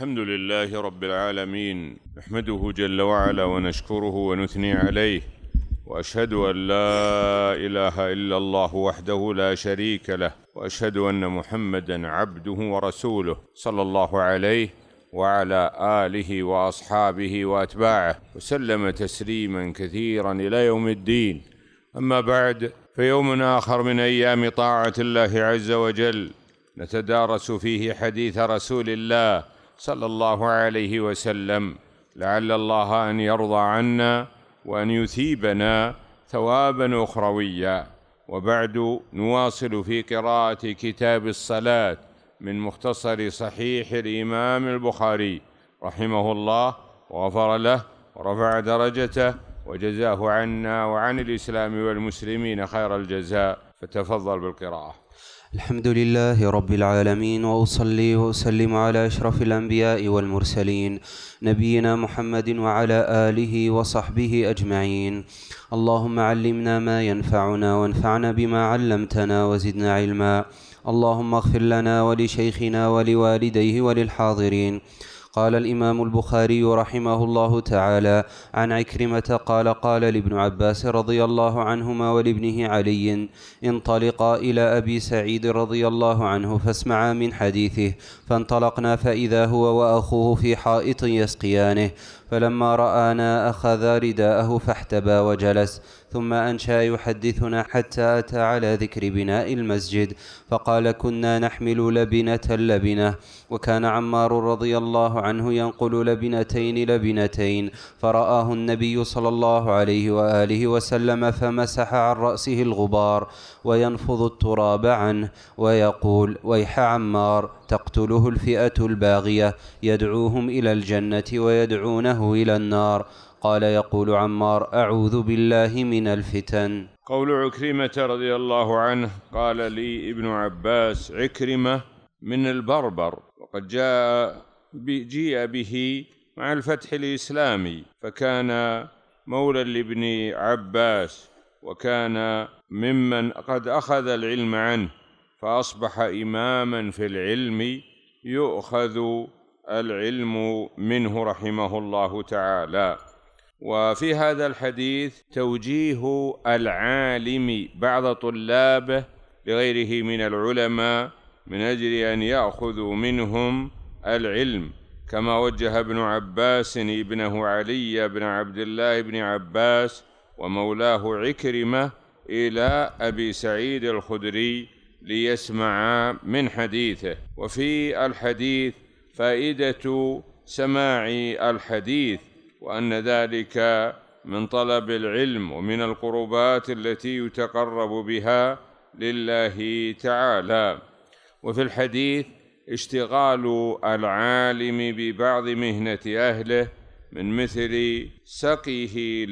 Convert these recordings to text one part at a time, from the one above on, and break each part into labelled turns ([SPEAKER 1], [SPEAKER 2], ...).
[SPEAKER 1] الحمد لله رب العالمين نحمده جل وعلا ونشكره ونثني عليه واشهد ان لا اله الا الله وحده لا شريك له واشهد ان محمدا عبده ورسوله صلى الله عليه وعلى اله واصحابه واتباعه وسلم تسليما كثيرا الى يوم الدين اما بعد فيوم اخر من ايام طاعه الله عز وجل نتدارس فيه حديث رسول الله صلى الله عليه وسلم لعل الله ان يرضى عنا وان يثيبنا ثوابا اخرويا وبعد نواصل في قراءه كتاب الصلاه من مختصر صحيح الامام البخاري رحمه الله وغفر له ورفع درجته وجزاه عنا وعن الاسلام والمسلمين خير الجزاء فتفضل بالقراءه
[SPEAKER 2] الحمد لله رب العالمين واصلي واسلم على اشرف الانبياء والمرسلين نبينا محمد وعلى اله وصحبه اجمعين اللهم علمنا ما ينفعنا وانفعنا بما علمتنا وزدنا علما اللهم اغفر لنا ولشيخنا ولوالديه وللحاضرين قال الإمام البخاري رحمه الله تعالى عن عكرمة قال قال لابن عباس رضي الله عنهما ولابنه علي انطلقا إلى أبي سعيد رضي الله عنه فاسمعا من حديثه فانطلقنا فإذا هو وأخوه في حائط يسقيانه فلما رآنا أخذا رداءه فاحتبى وجلس ثم أنشأ يحدثنا حتى أتى على ذكر بناء المسجد فقال كنا نحمل لبنة لبنة وكان عمار رضي الله عنه ينقل لبنتين لبنتين فرآه النبي صلى الله عليه وآله وسلم فمسح عن رأسه الغبار وينفض التراب عنه ويقول ويح عمار تقتله الفئة الباغية يدعوهم إلى الجنة ويدعونه إلى النار قال يقول عمار أعوذ بالله من الفتن
[SPEAKER 1] قول عكرمة رضي الله عنه قال لي ابن عباس عكرمة من البربر وقد جاء جيء به مع الفتح الإسلامي فكان مولى لابن عباس وكان ممن قد أخذ العلم عنه فأصبح إماما في العلم يؤخذ العلم منه رحمه الله تعالى وفي هذا الحديث توجيه العالم بعض طلابه لغيره من العلماء من اجل ان ياخذوا منهم العلم كما وجه ابن عباس ابنه علي بن عبد الله بن عباس ومولاه عكرمه الى ابي سعيد الخدري ليسمع من حديثه وفي الحديث فائده سماع الحديث وان ذلك من طلب العلم ومن القربات التي يتقرب بها لله تعالى وفي الحديث اشتغال العالم ببعض مهنه اهله من مثل سقيه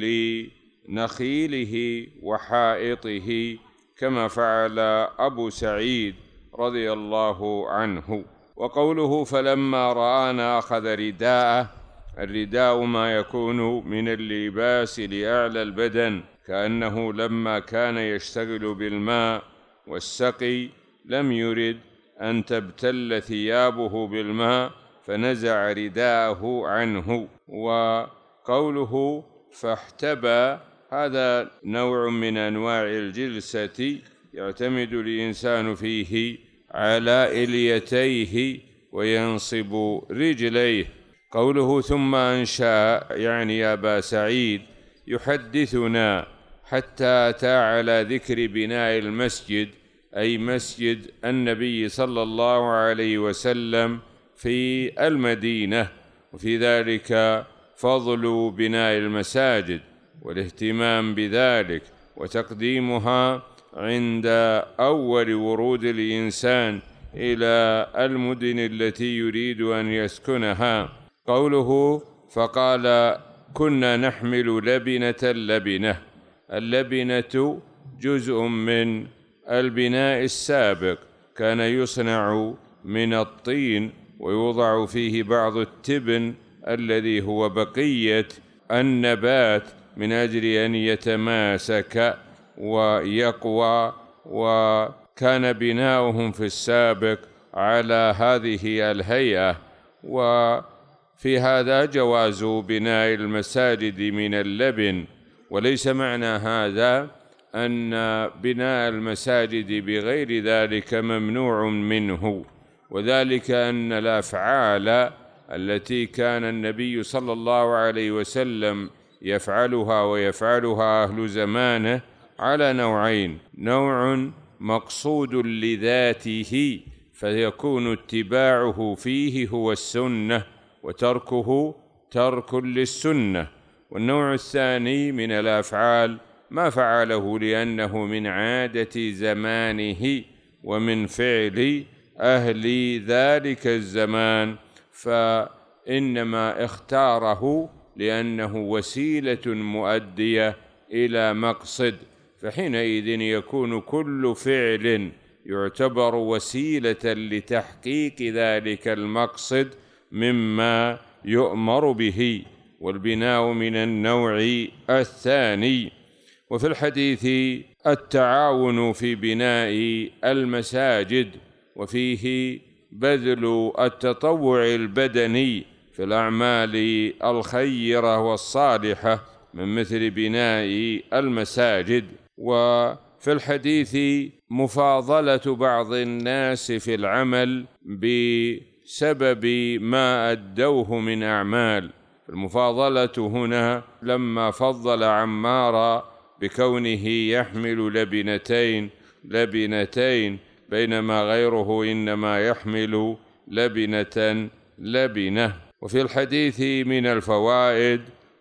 [SPEAKER 1] لنخيله وحائطه كما فعل ابو سعيد رضي الله عنه وقوله فلما رانا اخذ رداءه الرداء ما يكون من اللباس لأعلى البدن كأنه لما كان يشتغل بالماء والسقي لم يرد أن تبتل ثيابه بالماء فنزع رداءه عنه وقوله فاحتبى هذا نوع من أنواع الجلسة يعتمد الإنسان فيه على إليتيه وينصب رجليه قوله ثم أنشأ يعني أبا سعيد يحدثنا حتى أتى على ذكر بناء المسجد أي مسجد النبي صلى الله عليه وسلم في المدينة وفي ذلك فضل بناء المساجد والاهتمام بذلك وتقديمها عند أول ورود الإنسان إلى المدن التي يريد أن يسكنها قوله فقال كنا نحمل لبنة اللبنة اللبنة جزء من البناء السابق كان يصنع من الطين ويوضع فيه بعض التبن الذي هو بقية النبات من أجل أن يتماسك ويقوى وكان بناؤهم في السابق على هذه الهيئة و في هذا جواز بناء المساجد من اللبن وليس معنى هذا أن بناء المساجد بغير ذلك ممنوع منه وذلك أن الأفعال التي كان النبي صلى الله عليه وسلم يفعلها ويفعلها أهل زمانه على نوعين نوع مقصود لذاته فيكون اتباعه فيه هو السنه وتركه ترك للسنه والنوع الثاني من الافعال ما فعله لانه من عاده زمانه ومن فعل اهل ذلك الزمان فانما اختاره لانه وسيله مؤديه الى مقصد فحينئذ يكون كل فعل يعتبر وسيله لتحقيق ذلك المقصد مما يؤمر به والبناء من النوع الثاني وفي الحديث التعاون في بناء المساجد وفيه بذل التطوع البدني في الأعمال الخيرة والصالحة من مثل بناء المساجد وفي الحديث مفاضلة بعض الناس في العمل ب بسبب ما أدوه من أعمال المفاضلة هنا لما فضل عمار بكونه يحمل لبنتين لبنتين بينما غيره إنما يحمل لبنة لبنة وفي الحديث من الفوائد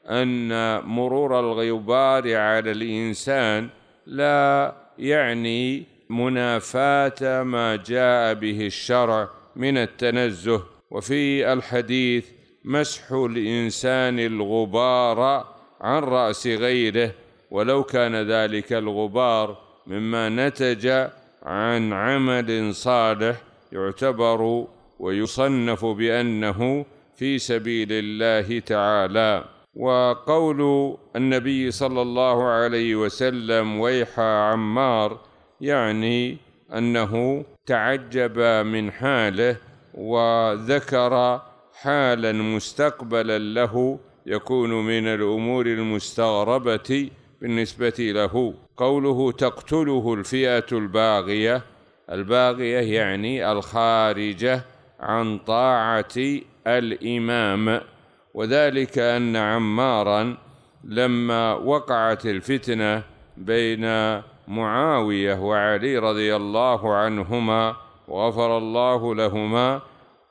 [SPEAKER 1] أن مرور الغبار على الإنسان لا يعني منافاة ما جاء به الشرع من التنزه وفي الحديث مسح الإنسان الغبار عن رأس غيره ولو كان ذلك الغبار مما نتج عن عمل صالح يعتبر ويصنف بأنه في سبيل الله تعالى وقول النبي صلى الله عليه وسلم ويح عمار يعني انه تعجب من حاله وذكر حالا مستقبلا له يكون من الامور المستغربه بالنسبه له قوله تقتله الفئه الباغيه الباغيه يعني الخارجه عن طاعه الامام وذلك ان عمارا لما وقعت الفتنه بين معاويه وعلي رضي الله عنهما وغفر الله لهما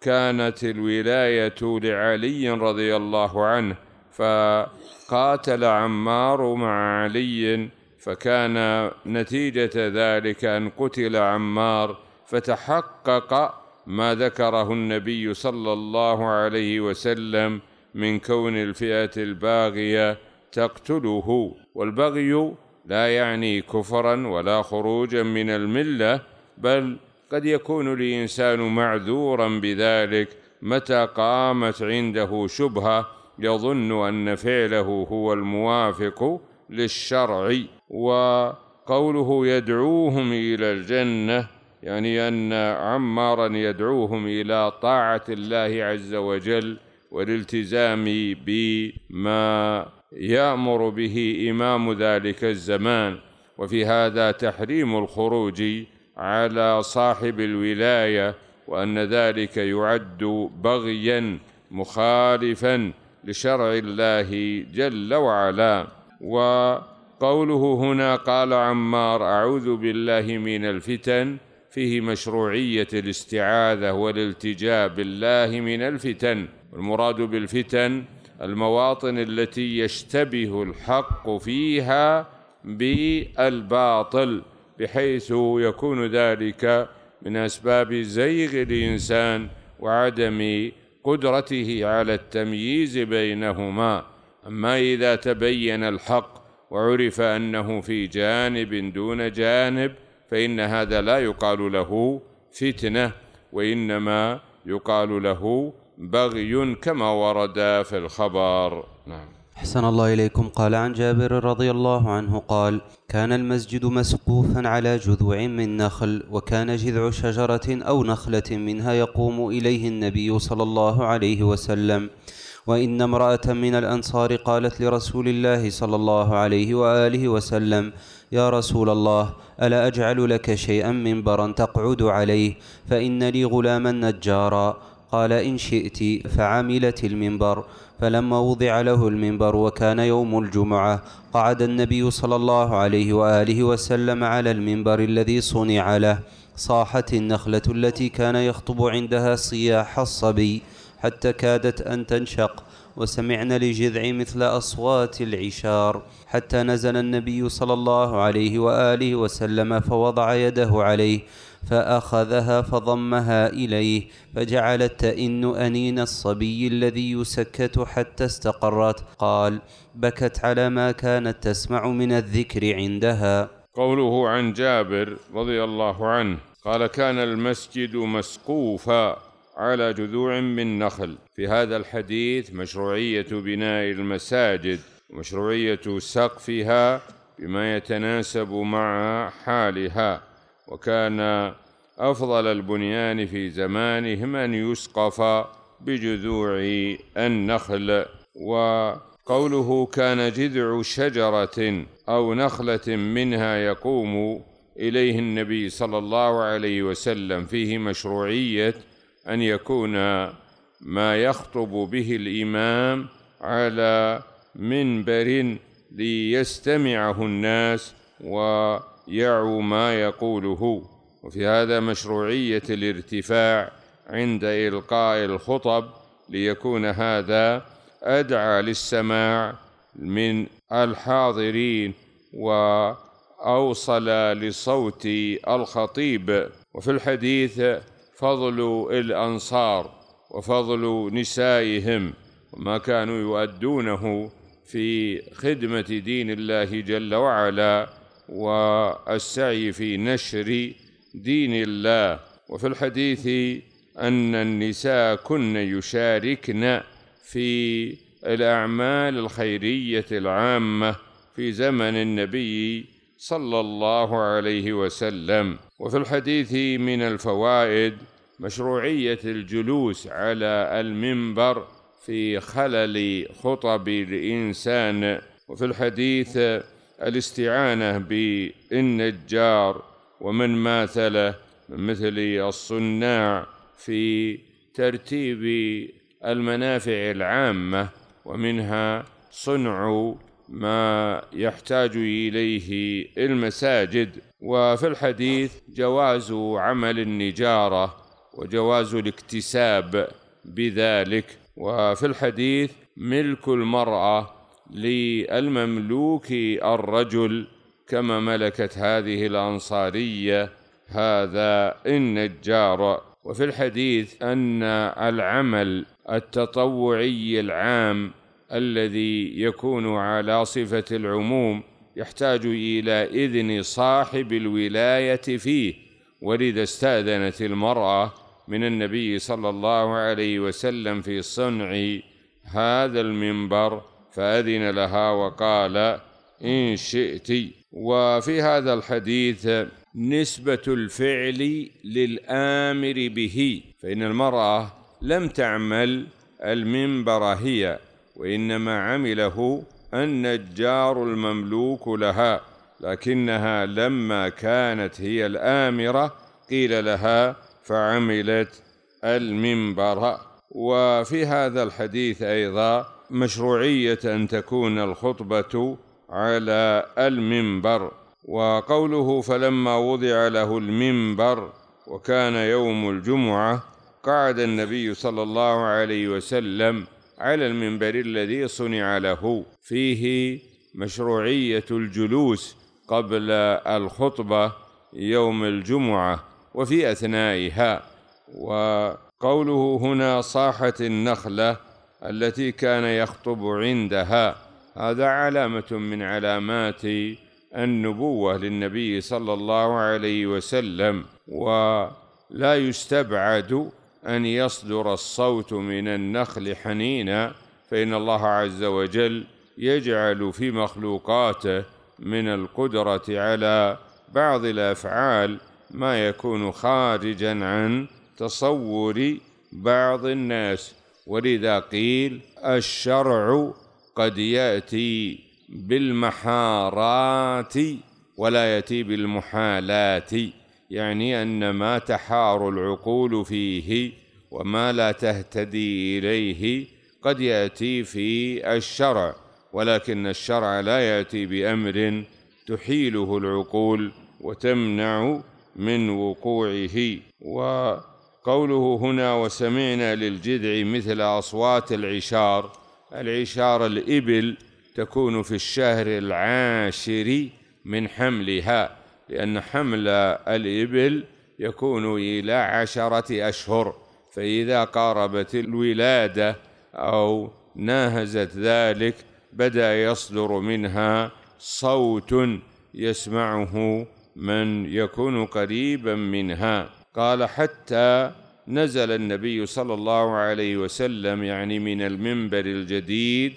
[SPEAKER 1] كانت الولايه لعلي رضي الله عنه فقاتل عمار مع علي فكان نتيجه ذلك ان قتل عمار فتحقق ما ذكره النبي صلى الله عليه وسلم من كون الفئه الباغيه تقتله والبغي لا يعني كفرا ولا خروجا من المله بل قد يكون الانسان معذورا بذلك متى قامت عنده شبهه يظن ان فعله هو الموافق للشرع وقوله يدعوهم الى الجنه يعني ان عمارا يدعوهم الى طاعه الله عز وجل والالتزام بما يامر به امام ذلك الزمان وفي هذا تحريم الخروج على صاحب الولايه وان ذلك يعد بغيا مخالفا لشرع الله جل وعلا وقوله هنا قال عمار اعوذ بالله من الفتن فيه مشروعيه الاستعاذه والالتجاء بالله من الفتن والمراد بالفتن المواطن التي يشتبه الحق فيها بالباطل بحيث يكون ذلك من أسباب زيغ الإنسان وعدم قدرته على التمييز بينهما أما إذا تبين الحق وعرف أنه في جانب دون جانب فإن هذا لا يقال له فتنة وإنما يقال له بغي كما ورد في الخبر نعم
[SPEAKER 2] أحسن الله إليكم قال عن جابر رضي الله عنه قال كان المسجد مسقوفا على جذوع من نخل وكان جذع شجرة أو نخلة منها يقوم إليه النبي صلى الله عليه وسلم وإن امرأة من الأنصار قالت لرسول الله صلى الله عليه وآله وسلم يا رسول الله ألا أجعل لك شيئا منبرا تقعد عليه فإن لي غلاما نجارا قال إن شئت فعملت المنبر فلما وضع له المنبر وكان يوم الجمعة قعد النبي صلى الله عليه وآله وسلم على المنبر الذي صنع له صاحت النخلة التي كان يخطب عندها صياح الصبي حتى كادت أن تنشق وسمعنا لجذع مثل أصوات العشار حتى نزل النبي صلى الله عليه وآله وسلم فوضع يده عليه فأخذها فضمها إليه فجعلت تئن أنين الصبي الذي يسكت حتى استقرت قال بكت على ما كانت تسمع من الذكر عندها
[SPEAKER 1] قوله عن جابر رضي الله عنه قال كان المسجد مسقوفا على جذوع من نخل في هذا الحديث مشروعية بناء المساجد ومشروعية سقفها بما يتناسب مع حالها وكان أفضل البنيان في زمانهم أن يسقف بجذوع النخل وقوله كان جذع شجرة أو نخلة منها يقوم إليه النبي صلى الله عليه وسلم فيه مشروعية أن يكون ما يخطب به الإمام على منبر ليستمعه الناس و يعو ما يقوله وفي هذا مشروعية الارتفاع عند إلقاء الخطب ليكون هذا أدعى للسماع من الحاضرين وأوصل لصوت الخطيب وفي الحديث فضل الأنصار وفضل نسائهم وما كانوا يؤدونه في خدمة دين الله جل وعلا والسعي في نشر دين الله وفي الحديث أن النساء كن يشاركن في الأعمال الخيرية العامة في زمن النبي صلى الله عليه وسلم وفي الحديث من الفوائد مشروعية الجلوس على المنبر في خلل خطب الإنسان وفي الحديث الاستعانة بالنجار ومن ماثله من مثل الصناع في ترتيب المنافع العامة ومنها صنع ما يحتاج إليه المساجد وفي الحديث جواز عمل النجارة وجواز الاكتساب بذلك وفي الحديث ملك المرأة للمملوك الرجل كما ملكت هذه الأنصارية هذا النجار وفي الحديث أن العمل التطوعي العام الذي يكون على صفة العموم يحتاج إلى إذن صاحب الولاية فيه ولذا استأذنت المرأة من النبي صلى الله عليه وسلم في صنع هذا المنبر فأذن لها وقال إن شئت وفي هذا الحديث نسبة الفعل للآمر به فإن المرأة لم تعمل المنبر هي وإنما عمله النجار المملوك لها لكنها لما كانت هي الآمرة قيل لها فعملت المنبر وفي هذا الحديث أيضا مشروعية أن تكون الخطبة على المنبر وقوله فلما وضع له المنبر وكان يوم الجمعة قعد النبي صلى الله عليه وسلم على المنبر الذي صنع له فيه مشروعية الجلوس قبل الخطبة يوم الجمعة وفي أثنائها وقوله هنا صاحت النخلة التي كان يخطب عندها هذا علامة من علامات النبوة للنبي صلى الله عليه وسلم ولا يستبعد أن يصدر الصوت من النخل حنينا فإن الله عز وجل يجعل في مخلوقاته من القدرة على بعض الأفعال ما يكون خارجا عن تصور بعض الناس ولذا قيل الشرع قد ياتي بالمحارات ولا ياتي بالمحالات يعني ان ما تحار العقول فيه وما لا تهتدي اليه قد ياتي في الشرع ولكن الشرع لا ياتي بامر تحيله العقول وتمنع من وقوعه و قوله هنا وسمعنا للجذع مثل أصوات العشار العشار الإبل تكون في الشهر العاشر من حملها لأن حمل الإبل يكون إلى عشرة أشهر فإذا قاربت الولادة أو ناهزت ذلك بدأ يصدر منها صوت يسمعه من يكون قريبا منها قال حتى نزل النبي صلى الله عليه وسلم يعني من المنبر الجديد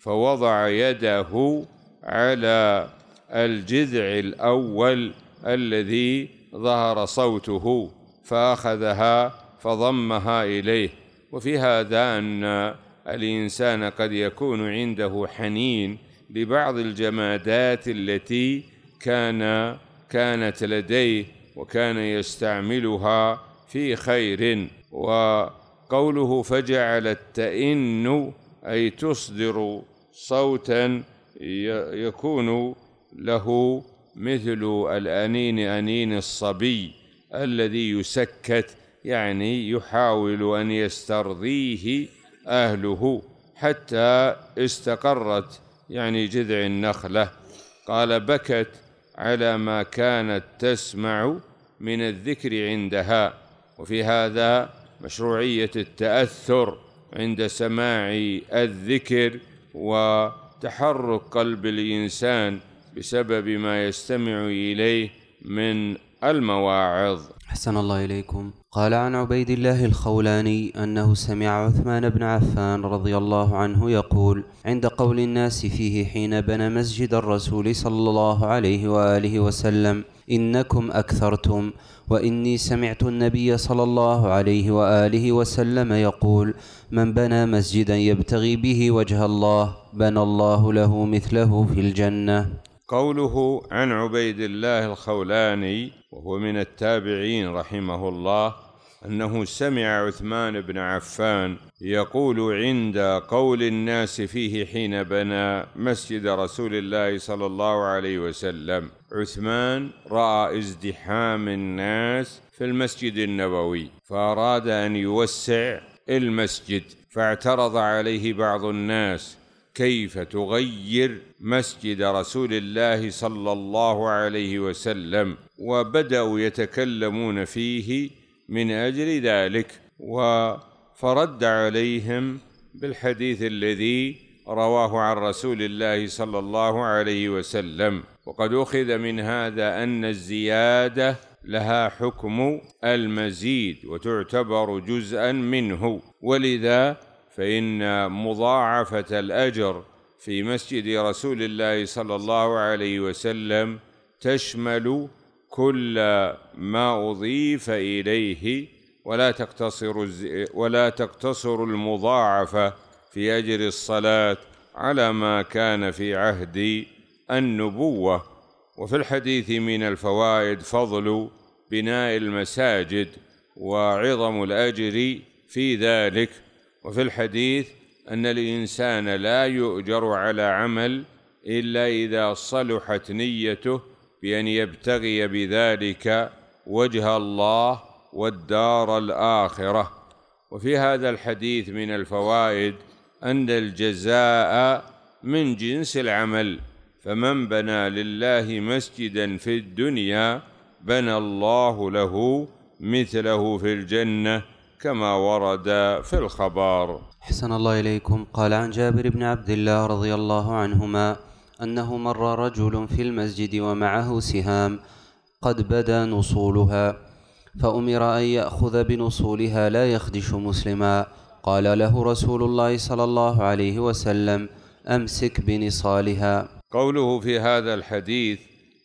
[SPEAKER 1] فوضع يده على الجذع الأول الذي ظهر صوته فأخذها فضمها إليه وفي هذا أن الإنسان قد يكون عنده حنين لبعض الجمادات التي كان كانت لديه وكان يستعملها في خير وقوله فجعلت تئن أي تصدر صوتا يكون له مثل الأنين أنين الصبي الذي يسكت يعني يحاول أن يسترضيه أهله حتى استقرت يعني جذع النخلة قال بكت على ما كانت تسمع من الذكر عندها وفي هذا مشروعية التأثر عند سماع الذكر وتحرك قلب الإنسان بسبب ما يستمع إليه من المواعظ أحسن الله إليكم
[SPEAKER 2] قال عن عبيد الله الخولاني أنه سمع عثمان بن عفان رضي الله عنه يقول عند قول الناس فيه حين بنى مسجد الرسول صلى الله عليه وآله وسلم إنكم أكثرتم وإني سمعت النبي صلى الله عليه وآله وسلم يقول من بنى مسجدا يبتغي به وجه الله بنى الله له مثله في الجنة
[SPEAKER 1] قوله عن عبيد الله الخولاني وهو من التابعين رحمه الله أنه سمع عثمان بن عفان يقول عند قول الناس فيه حين بنى مسجد رسول الله صلى الله عليه وسلم عثمان رأى ازدحام الناس في المسجد النبوي فأراد أن يوسع المسجد فاعترض عليه بعض الناس كيف تغير مسجد رسول الله صلى الله عليه وسلم وبدأوا يتكلمون فيه من اجل ذلك وفرد عليهم بالحديث الذي رواه عن رسول الله صلى الله عليه وسلم وقد اخذ من هذا ان الزياده لها حكم المزيد وتعتبر جزءا منه ولذا فان مضاعفه الاجر في مسجد رسول الله صلى الله عليه وسلم تشمل كل ما أضيف إليه ولا تقتصر ولا تقتصر المضاعفة في أجر الصلاة على ما كان في عهد النبوة وفي الحديث من الفوائد فضل بناء المساجد وعظم الأجر في ذلك وفي الحديث أن الإنسان لا يؤجر على عمل إلا إذا صلحت نيته بأن يعني يبتغي بذلك وجه الله والدار الآخرة وفي هذا الحديث من الفوائد أن الجزاء من جنس العمل فمن بنى لله مسجدا في الدنيا بنى الله له مثله في الجنة كما ورد في الخبر. أحسن الله
[SPEAKER 2] إليكم قال عن جابر بن عبد الله رضي الله عنهما أنه مر رجل في المسجد ومعه سهام قد بدا نصولها فأمر أن يأخذ بنصولها لا يخدش مسلما قال له رسول الله صلى الله عليه وسلم أمسك بنصالها
[SPEAKER 1] قوله في هذا الحديث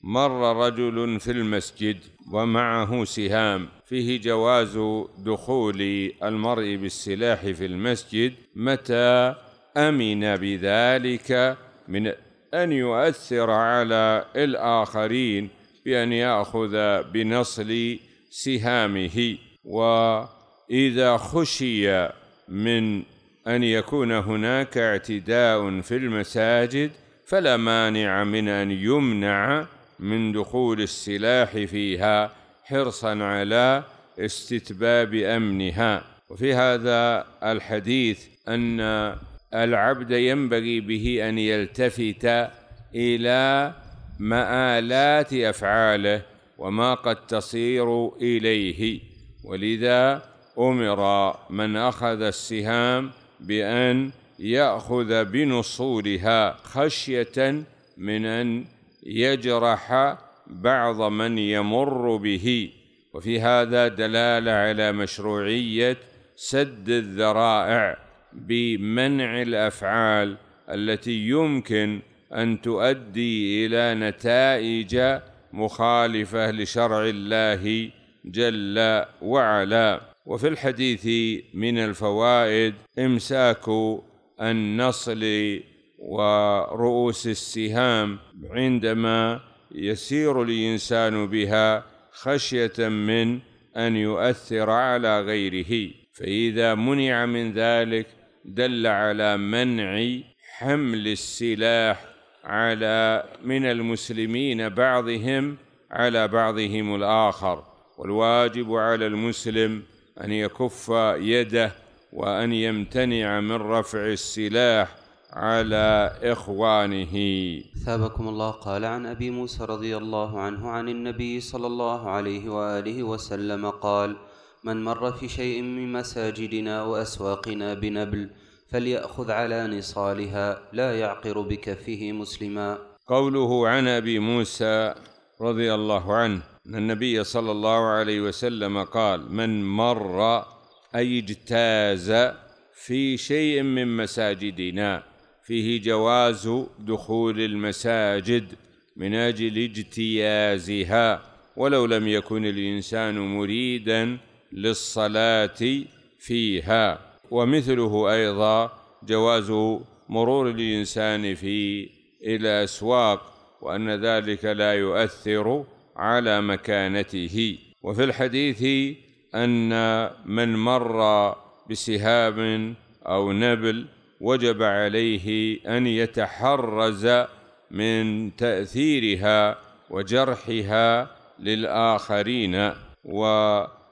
[SPEAKER 1] مر رجل في المسجد ومعه سهام فيه جواز دخول المرء بالسلاح في المسجد متى امن بذلك من أن يؤثر على الآخرين بأن يأخذ بنصل سهامه وإذا خشي من أن يكون هناك اعتداء في المساجد فلا مانع من أن يمنع من دخول السلاح فيها حرصا على استتباب أمنها وفي هذا الحديث أن العبد ينبغي به ان يلتفت الى مآلات افعاله وما قد تصير اليه ولذا امر من اخذ السهام بان ياخذ بنصولها خشيه من ان يجرح بعض من يمر به وفي هذا دلاله على مشروعيه سد الذرائع بمنع الافعال التي يمكن ان تؤدي الى نتائج مخالفه لشرع الله جل وعلا وفي الحديث من الفوائد امساك النصل ورؤوس السهام عندما يسير الانسان بها خشيه من ان يؤثر على غيره فاذا منع من ذلك دل على منع حمل السلاح على من المسلمين بعضهم على بعضهم الآخر والواجب على المسلم أن يكف يده وأن يمتنع من رفع السلاح على إخوانه ثابكم الله قال
[SPEAKER 2] عن أبي موسى رضي الله عنه عن النبي صلى الله عليه وآله وسلم قال من مر في شيء من مساجدنا وأسواقنا بنبل
[SPEAKER 1] فليأخذ على نصالها لا يعقر بكفه مسلما قوله عن أبي موسى رضي الله عنه أن النبي صلى الله عليه وسلم قال من مر أي اجتاز في شيء من مساجدنا فيه جواز دخول المساجد من أجل اجتيازها ولو لم يكن الإنسان مريداً للصلاة فيها ومثله أيضا جواز مرور الإنسان في إلى أسواق وأن ذلك لا يؤثر على مكانته وفي الحديث أن من مر بسهام أو نبل وجب عليه أن يتحرز من تأثيرها وجرحها للآخرين و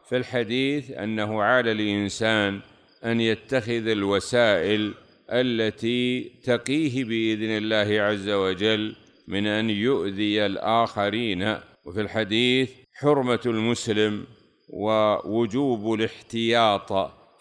[SPEAKER 1] في الحديث أنه على الإنسان أن يتخذ الوسائل التي تقيه بإذن الله عز وجل من أن يؤذي الآخرين وفي الحديث حرمة المسلم ووجوب الاحتياط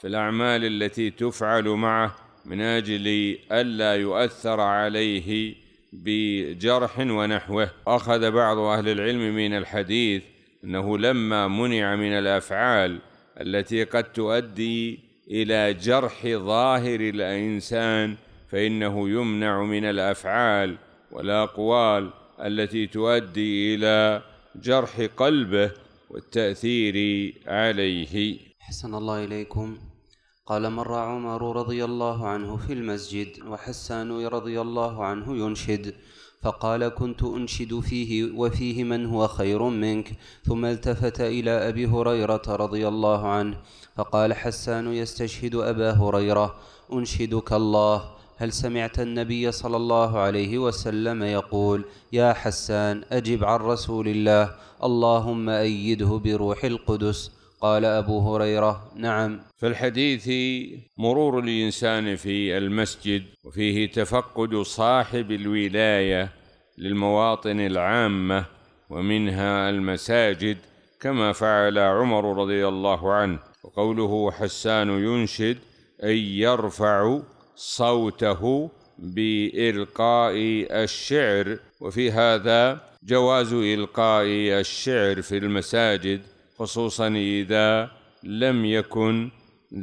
[SPEAKER 1] في الأعمال التي تفعل معه من أجل ألا يؤثر عليه بجرح ونحوه أخذ بعض أهل العلم من الحديث أنه لما منع من الأفعال التي قد تؤدي إلى جرح ظاهر الإنسان فإنه يمنع من الأفعال والأقوال التي تؤدي إلى جرح قلبه والتأثير عليه حسن الله إليكم قال مر عمر رضي الله عنه
[SPEAKER 2] في المسجد وحسان رضي الله عنه ينشد فقال كنت أنشد فيه وفيه من هو خير منك ثم التفت إلى أبي هريرة رضي الله عنه فقال حسان يستشهد أبا هريرة أنشدك الله هل سمعت النبي صلى الله عليه وسلم يقول يا حسان أجب عن رسول الله اللهم أيده بروح القدس
[SPEAKER 1] قال أبو هريرة نعم في الحديث مرور الإنسان في المسجد وفيه تفقد صاحب الولاية للمواطن العامة ومنها المساجد كما فعل عمر رضي الله عنه وقوله حسان ينشد أي يرفع صوته بإلقاء الشعر وفي هذا جواز إلقاء الشعر في المساجد خصوصا إذا لم يكن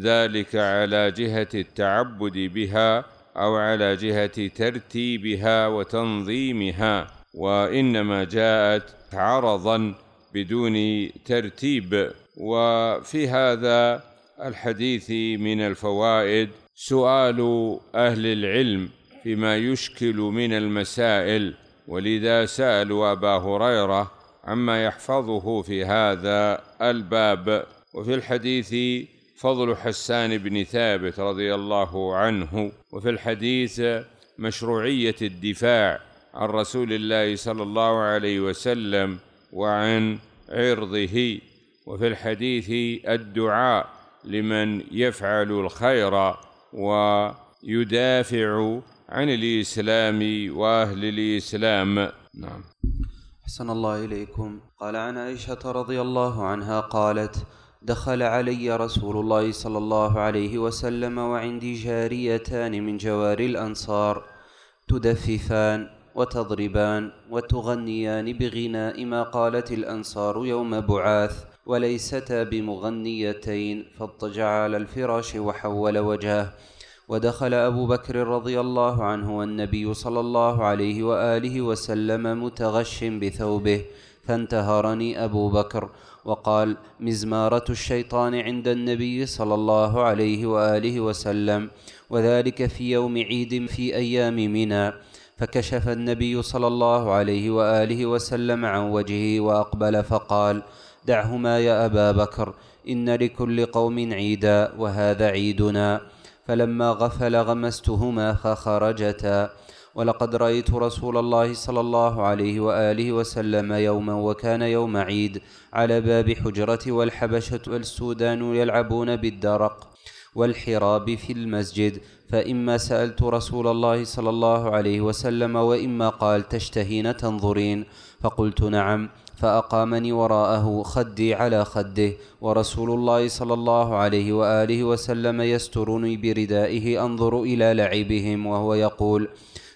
[SPEAKER 1] ذلك على جهة التعبد بها أو على جهة ترتيبها وتنظيمها وإنما جاءت عرضا بدون ترتيب وفي هذا الحديث من الفوائد سؤال أهل العلم فيما يشكل من المسائل ولذا سألوا أبا هريرة عما يحفظه في هذا الباب وفي الحديث فضل حسان بن ثابت رضي الله عنه وفي الحديث مشروعيه الدفاع عن رسول الله صلى الله عليه وسلم وعن عرضه وفي الحديث الدعاء لمن يفعل الخير ويدافع عن الاسلام واهل الاسلام نعم أحسن الله إليكم قال عن عائشة رضي الله عنها قالت
[SPEAKER 2] دخل علي رسول الله صلى الله عليه وسلم وعندي جاريتان من جوار الأنصار تدففان وتضربان وتغنيان بغناء ما قالت الأنصار يوم بعاث وليستا بمغنيتين فاضطجع على الفراش وحول وجهه ودخل أبو بكر رضي الله عنه والنبي صلى الله عليه وآله وسلم متغش بثوبه فانتهرني أبو بكر وقال مزمارة الشيطان عند النبي صلى الله عليه وآله وسلم وذلك في يوم عيد في أيام منى فكشف النبي صلى الله عليه وآله وسلم عن وجهه وأقبل فقال دعهما يا أبا بكر إن لكل قوم عيدا وهذا عيدنا فلما غفل غمستهما فخرجتا ولقد رأيت رسول الله صلى الله عليه وآله وسلم يوما وكان يوم عيد على باب حجرة والحبشة والسودان يلعبون بالدرق والحراب في المسجد فإما سألت رسول الله صلى الله عليه وسلم وإما قال تشتهين تنظرين فقلت نعم فأقامني وراءه خدي على خده ورسول الله صلى الله عليه وآله وسلم يسترني بردائه أنظر إلى لعبهم وهو يقول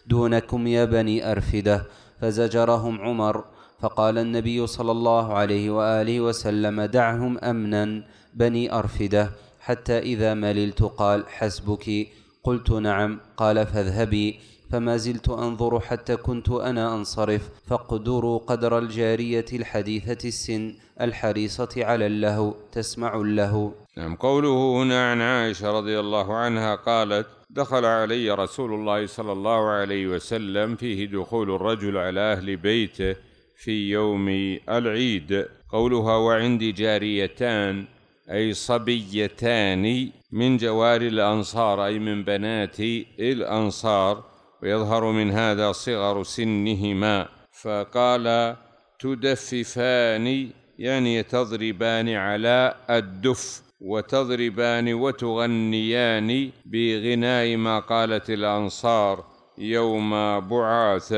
[SPEAKER 2] دونكم يا بني أرفدة فزجرهم عمر فقال النبي صلى الله عليه وآله وسلم دعهم أمنا بني أرفدة حتى إذا مللت قال حسبك قلت نعم قال فاذهبي فما زلت أنظر حتى كنت أنا أنصرف فاقدروا قدر الجارية الحديثة السن الحريصة على اللهو تسمع
[SPEAKER 1] اللهو نعم قوله هنا عن عائشة رضي الله عنها قالت دخل علي رسول الله صلى الله عليه وسلم فيه دخول الرجل على أهل بيته في يوم العيد قولها وعندي جاريتان أي صبيتان من جوار الأنصار أي من بنات الأنصار ويظهر من هذا صغر سنهما فقال تدففان يعني تضربان على الدف وتضربان وتغنيان بغناء ما قالت الأنصار يوم بعاث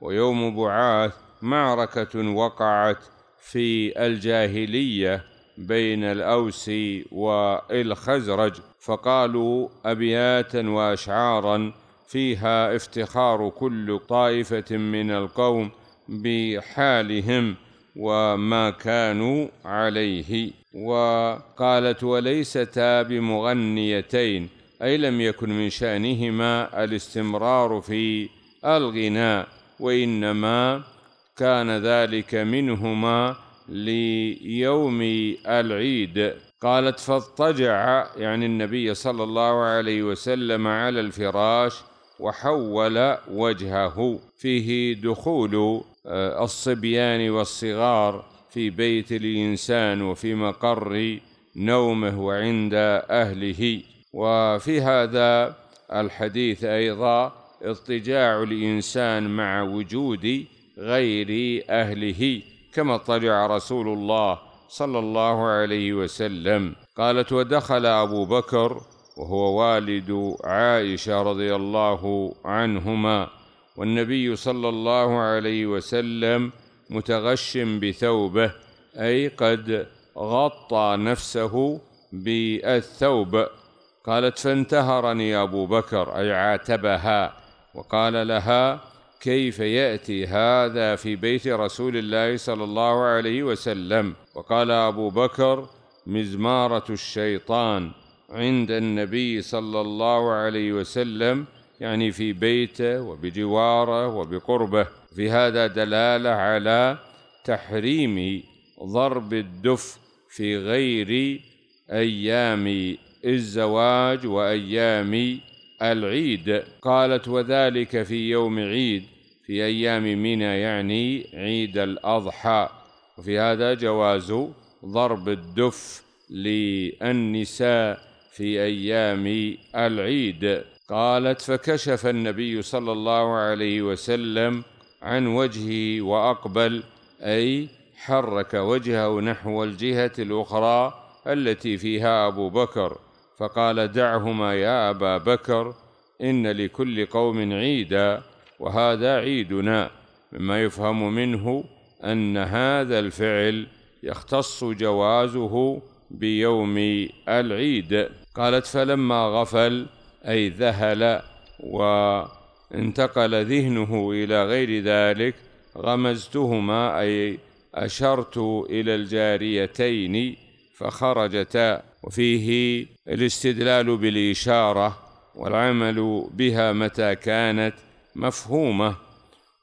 [SPEAKER 1] ويوم بعاث معركة وقعت في الجاهلية بين الاوس والخزرج فقالوا ابياتا واشعارا فيها افتخار كل طائفه من القوم بحالهم وما كانوا عليه وقالت وليستا بمغنيتين اي لم يكن من شانهما الاستمرار في الغناء وانما كان ذلك منهما ليوم العيد قالت فاضطجع يعني النبي صلى الله عليه وسلم على الفراش وحول وجهه فيه دخول آه، الصبيان والصغار في بيت الانسان وفي مقر نومه وعند اهله وفي هذا الحديث ايضا اضطجاع الانسان مع وجود غير اهله كما اطلع رسول الله صلى الله عليه وسلم قالت ودخل ابو بكر وهو والد عائشه رضي الله عنهما والنبي صلى الله عليه وسلم متغش بثوبه اي قد غطى نفسه بالثوب قالت فانتهرني ابو بكر اي عاتبها وقال لها كيف ياتي هذا في بيت رسول الله صلى الله عليه وسلم وقال ابو بكر مزماره الشيطان عند النبي صلى الله عليه وسلم يعني في بيته وبجواره وبقربه في هذا دلاله على تحريم ضرب الدف في غير ايام الزواج وايام العيد قالت وذلك في يوم عيد في أيام منى يعني عيد الأضحى وفي هذا جواز ضرب الدف للنساء في أيام العيد قالت فكشف النبي صلى الله عليه وسلم عن وجهه وأقبل أي حرك وجهه نحو الجهة الأخرى التي فيها أبو بكر فقال دعهما يا أبا بكر إن لكل قوم عيدا وهذا عيدنا مما يفهم منه أن هذا الفعل يختص جوازه بيوم العيد قالت فلما غفل أي ذهل وانتقل ذهنه إلى غير ذلك غمزتهما أي أشرت إلى الجاريتين فخرجتا وفيه الاستدلال بالإشارة والعمل بها متى كانت مفهومه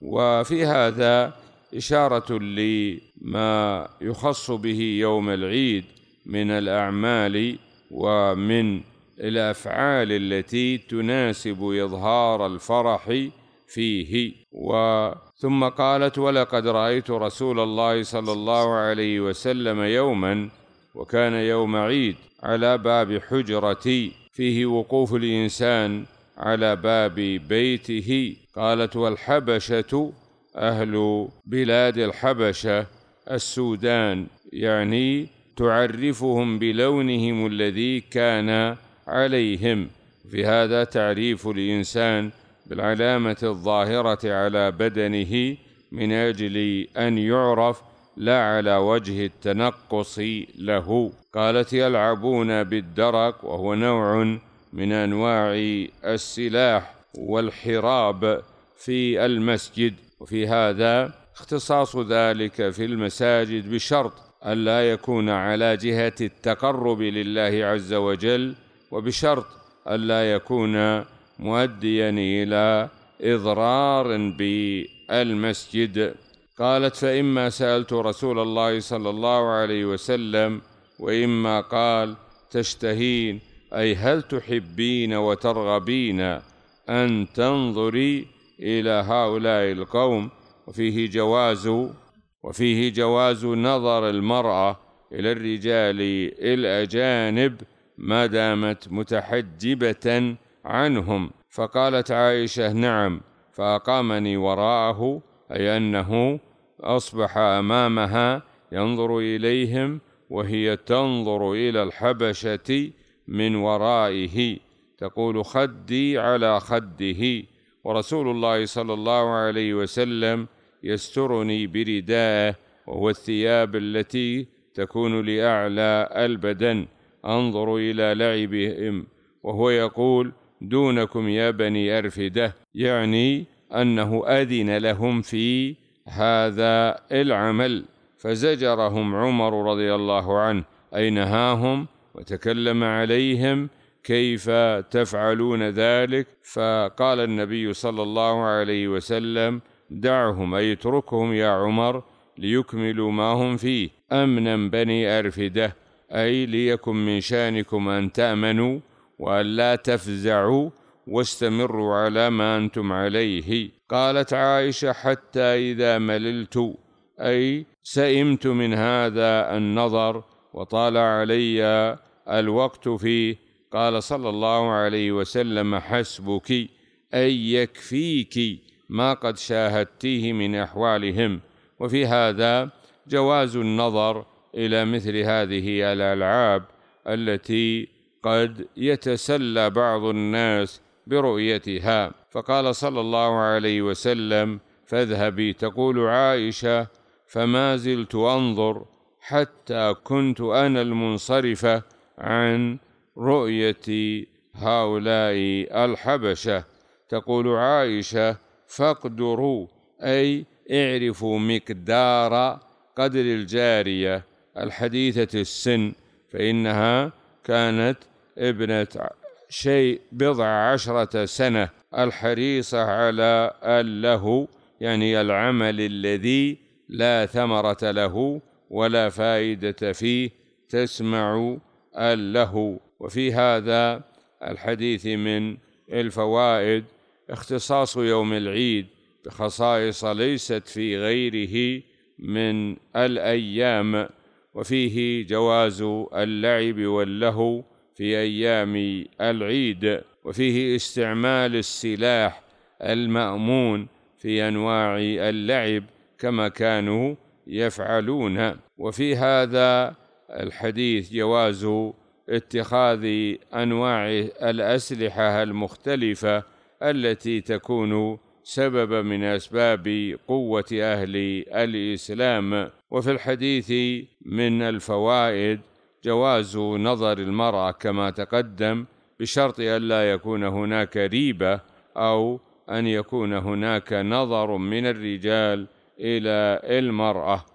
[SPEAKER 1] وفي هذا إشارة لما يخص به يوم العيد من الأعمال ومن الأفعال التي تناسب إظهار الفرح فيه وثم قالت ولقد رأيت رسول الله صلى الله عليه وسلم يوما وكان يوم عيد على باب حجرتي فيه وقوف الإنسان على باب بيته قالت والحبشة أهل بلاد الحبشة السودان يعني تعرفهم بلونهم الذي كان عليهم في هذا تعريف الإنسان بالعلامة الظاهرة على بدنه من أجل أن يعرف لا على وجه التنقص له قالت يلعبون بالدرك وهو نوع من انواع السلاح والحراب في المسجد وفي هذا اختصاص ذلك في المساجد بشرط الا يكون على جهه التقرب لله عز وجل وبشرط الا يكون مؤديا الى اضرار بالمسجد قالت فاما سالت رسول الله صلى الله عليه وسلم واما قال تشتهين أي هل تحبين وترغبين أن تنظري إلى هؤلاء القوم وفيه جواز وفيه جواز نظر المرأة إلى الرجال الأجانب ما دامت متحجبة عنهم فقالت عائشة نعم فأقامني وراءه أي أنه أصبح أمامها ينظر إليهم وهي تنظر إلى الحبشة من ورائه تقول خدي على خده ورسول الله صلى الله عليه وسلم يسترني برداءه وهو الثياب التي تكون لأعلى البدن أنظر إلى لعبهم وهو يقول دونكم يا بني أرفدة يعني أنه أذن لهم في هذا العمل فزجرهم عمر رضي الله عنه أي نهاهم وتكلم عليهم كيف تفعلون ذلك فقال النبي صلى الله عليه وسلم دعهم أي اتركهم يا عمر ليكملوا ما هم فيه أمنا بني أرفدة أي ليكن من شانكم أن تأمنوا وأن لا تفزعوا واستمروا على ما أنتم عليه قالت عائشة حتى إذا مللت أي سئمت من هذا النظر وطال علي الوقت فيه قال صلى الله عليه وسلم حسبك أي يكفيك ما قد شاهدتيه من أحوالهم وفي هذا جواز النظر إلى مثل هذه الألعاب التي قد يتسلى بعض الناس برؤيتها فقال صلى الله عليه وسلم فاذهبي تقول عائشة فما زلت أنظر حتى كنت أنا المنصرف عن رؤية هؤلاء الحبشة تقول عائشة فاقدروا أي اعرفوا مقدار قدر الجارية الحديثة السن فإنها كانت ابنة شيء بضع عشرة سنة الحريصة على اللهو يعني العمل الذي لا ثمرة له ولا فائدة فيه تسمع اللهو وفي هذا الحديث من الفوائد اختصاص يوم العيد بخصائص ليست في غيره من الأيام وفيه جواز اللعب واللهو في أيام العيد وفيه استعمال السلاح المأمون في أنواع اللعب كما كانوا يفعلون وفي هذا الحديث جواز اتخاذ انواع الاسلحه المختلفه التي تكون سببا من اسباب قوه اهل الاسلام وفي الحديث من الفوائد جواز نظر المراه كما تقدم بشرط الا يكون هناك ريبه او ان يكون هناك نظر من الرجال إلى المرأة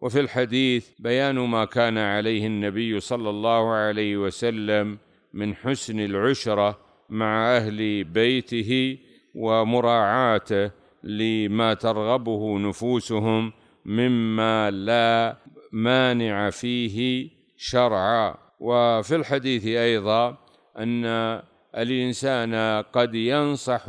[SPEAKER 1] وفي الحديث بيان ما كان عليه النبي صلى الله عليه وسلم من حسن العشره مع اهل بيته ومراعاته لما ترغبه نفوسهم مما لا مانع فيه شرعا وفي الحديث ايضا ان الانسان قد ينصح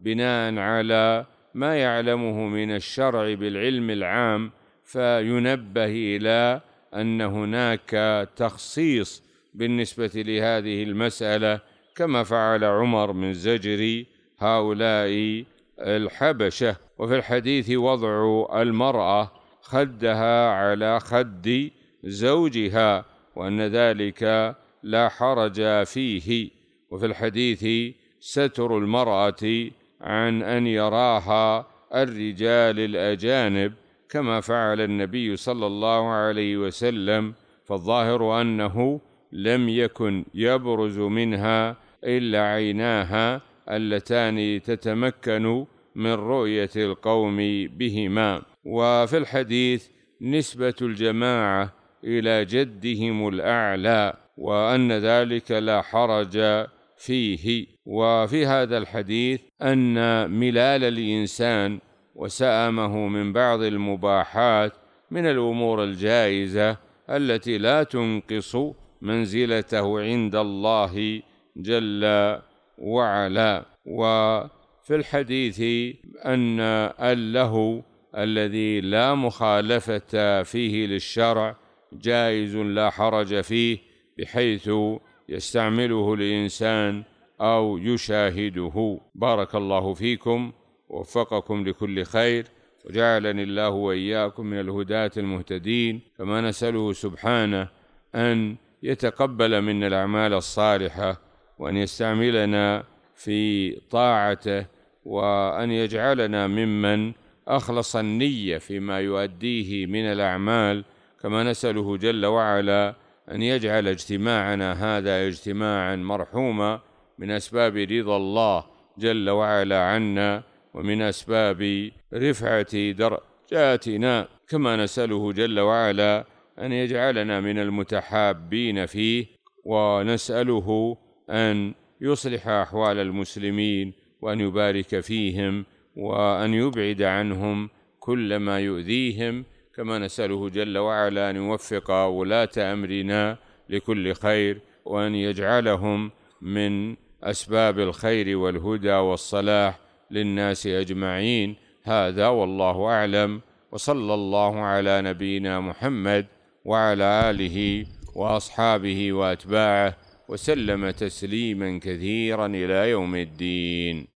[SPEAKER 1] بناء على ما يعلمه من الشرع بالعلم العام فينبه الى ان هناك تخصيص بالنسبه لهذه المساله كما فعل عمر من زجر هؤلاء الحبشه وفي الحديث وضع المراه خدها على خد زوجها وان ذلك لا حرج فيه وفي الحديث ستر المراه عن أن يراها الرجال الأجانب كما فعل النبي صلى الله عليه وسلم فالظاهر أنه لم يكن يبرز منها إلا عيناها اللتان تتمكن من رؤية القوم بهما وفي الحديث نسبة الجماعة إلى جدهم الأعلى وأن ذلك لا حرج فيه وفي هذا الحديث أن ملال الإنسان وسأمه من بعض المباحات من الأمور الجائزة التي لا تنقص منزلته عند الله جل وعلا وفي الحديث أن اللهو الذي لا مخالفة فيه للشرع جائز لا حرج فيه بحيث يستعمله الإنسان أو يشاهده بارك الله فيكم ووفقكم لكل خير وجعلني الله وإياكم من الهداة المهتدين كما نسأله سبحانه أن يتقبل منا الأعمال الصالحة وأن يستعملنا في طاعته وأن يجعلنا ممن أخلص النية فيما يؤديه من الأعمال كما نسأله جل وعلا أن يجعل اجتماعنا هذا اجتماعا مرحوما من أسباب رضا الله جل وعلا عنا ومن أسباب رفعة درجاتنا كما نسأله جل وعلا أن يجعلنا من المتحابين فيه ونسأله أن يصلح أحوال المسلمين وأن يبارك فيهم وأن يبعد عنهم كل ما يؤذيهم كما نسأله جل وعلا أن يوفق ولاة أمرنا لكل خير وأن يجعلهم من أسباب الخير والهدى والصلاح للناس أجمعين هذا والله أعلم وصلى الله على نبينا محمد وعلى آله وأصحابه وأتباعه وسلم تسليما كثيرا إلى يوم الدين